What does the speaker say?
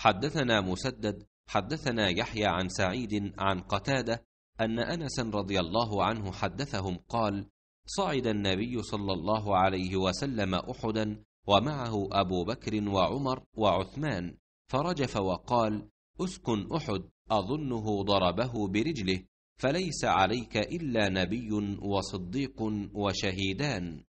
حدثنا مسدد حدثنا يحيى عن سعيد عن قتاده ان انس رضي الله عنه حدثهم قال صعد النبي صلى الله عليه وسلم احدا ومعه ابو بكر وعمر وعثمان فرجف وقال اسكن احد اظنه ضربه برجله فليس عليك الا نبي وصديق وشهيدان